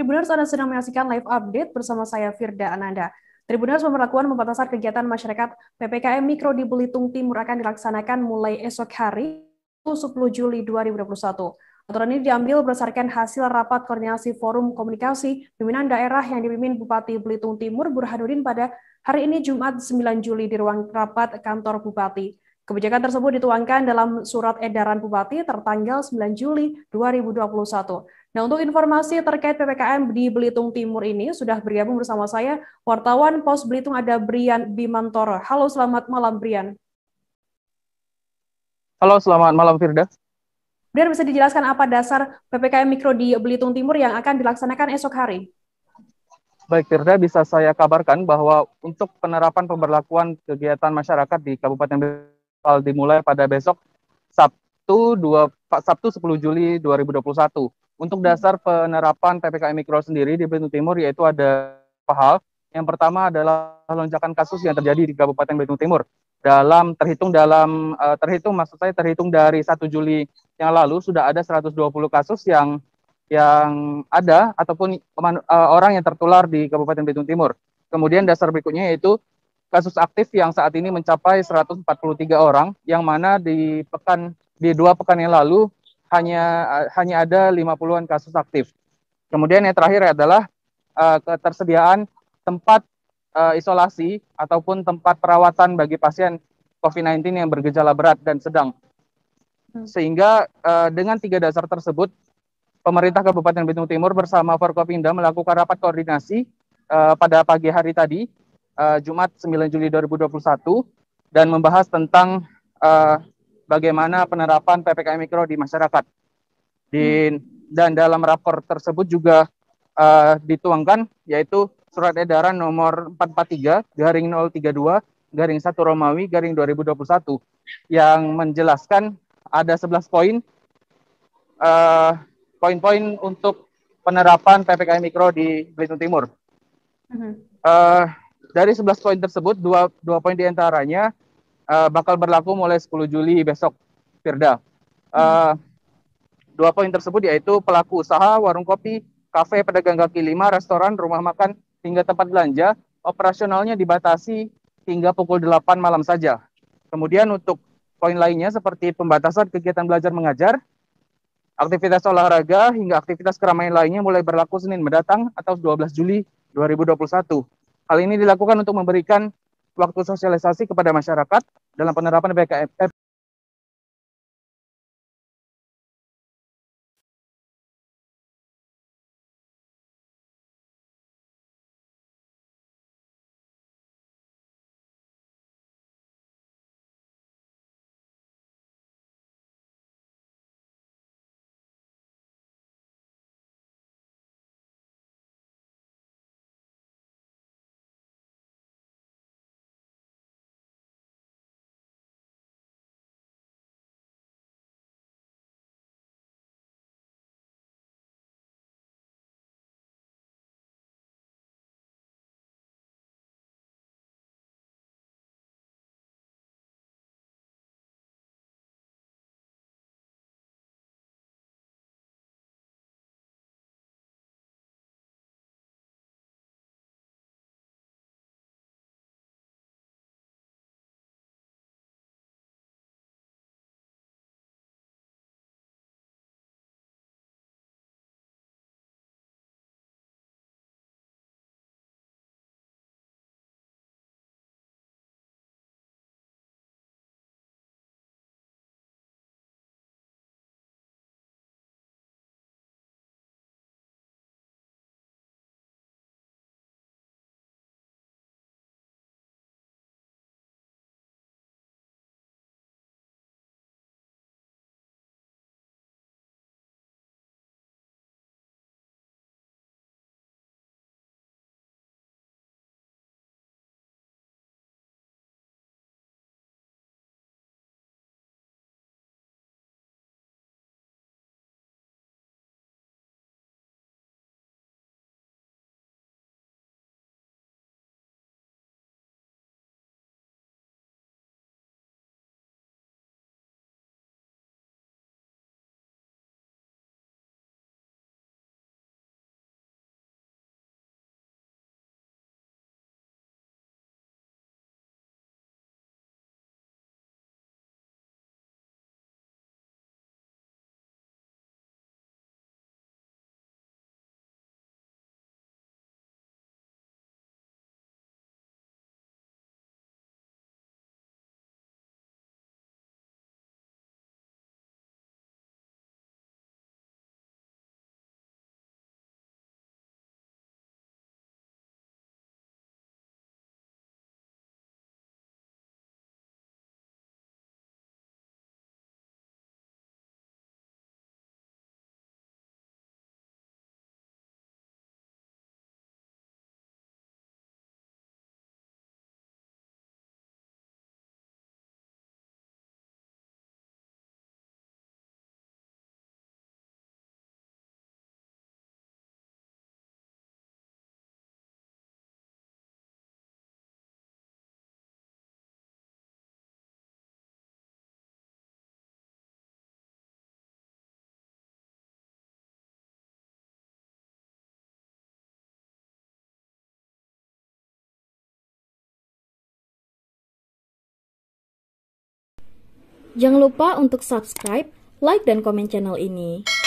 Tribuners Anda sedang menyaksikan live update bersama saya Firda Ananda. Tribuners pemberlakuan pembatasan kegiatan masyarakat PPKM Mikro di Belitung Timur akan dilaksanakan mulai esok hari 10 Juli 2021. Aturan ini diambil berdasarkan hasil rapat koordinasi forum komunikasi pimpinan daerah yang dipimpin Bupati Belitung Timur Burhanuddin pada hari ini Jumat 9 Juli di ruang rapat kantor Bupati. Kebijakan tersebut dituangkan dalam surat edaran Bupati tertanggal 9 Juli 2021. Nah, untuk informasi terkait PPKM di Belitung Timur ini, sudah bergabung bersama saya wartawan Pos Belitung ada Brian Bimantoro. Halo, selamat malam Brian. Halo, selamat malam Firda. Brian, bisa dijelaskan apa dasar PPKM Mikro di Belitung Timur yang akan dilaksanakan esok hari? Baik, Firda, bisa saya kabarkan bahwa untuk penerapan pemberlakuan kegiatan masyarakat di Kabupaten Belitung dimulai pada besok Sabtu 2 Sabtu 10 Juli 2021 untuk dasar penerapan PPKM Mikro sendiri di Belitung Timur yaitu ada hal. Yang pertama adalah lonjakan kasus yang terjadi di Kabupaten Belitung Timur. Dalam terhitung dalam eh, terhitung maksud saya terhitung dari 1 Juli yang lalu sudah ada 120 kasus yang yang ada ataupun eh, orang yang tertular di Kabupaten Belitung Timur. Kemudian dasar berikutnya yaitu kasus aktif yang saat ini mencapai 143 orang yang mana di pekan di dua pekan yang lalu hanya hanya ada 50-an kasus aktif. Kemudian yang terakhir adalah uh, ketersediaan tempat uh, isolasi ataupun tempat perawatan bagi pasien COVID-19 yang bergejala berat dan sedang. Hmm. Sehingga uh, dengan tiga dasar tersebut, pemerintah Kabupaten Belitung Timur bersama Forkopimda melakukan rapat koordinasi uh, pada pagi hari tadi, uh, Jumat 9 Juli 2021, dan membahas tentang uh, bagaimana penerapan PPKM Mikro di masyarakat. Di, hmm. dan dalam rapor tersebut juga uh, dituangkan yaitu surat edaran nomor 443 garing 032 garing 1 Romawi garing 2021 yang menjelaskan ada 11 poin poin eh, poin-poin untuk penerapan PPKM Mikro di Belitung Timur. Uh, dari 11 poin tersebut, dua, dua poin diantaranya antaranya uh, bakal berlaku mulai 10 Juli besok, Firda. Uh, hmm. Dua poin tersebut yaitu pelaku usaha, warung kopi, kafe, pedagang kaki lima, restoran, rumah makan, hingga tempat belanja, operasionalnya dibatasi hingga pukul 8 malam saja. Kemudian untuk poin lainnya seperti pembatasan kegiatan belajar mengajar, aktivitas olahraga hingga aktivitas keramaian lainnya mulai berlaku Senin mendatang atau 12 Juli 2021. Hal ini dilakukan untuk memberikan waktu sosialisasi kepada masyarakat dalam penerapan PKM Jangan lupa untuk subscribe, like, dan komen channel ini.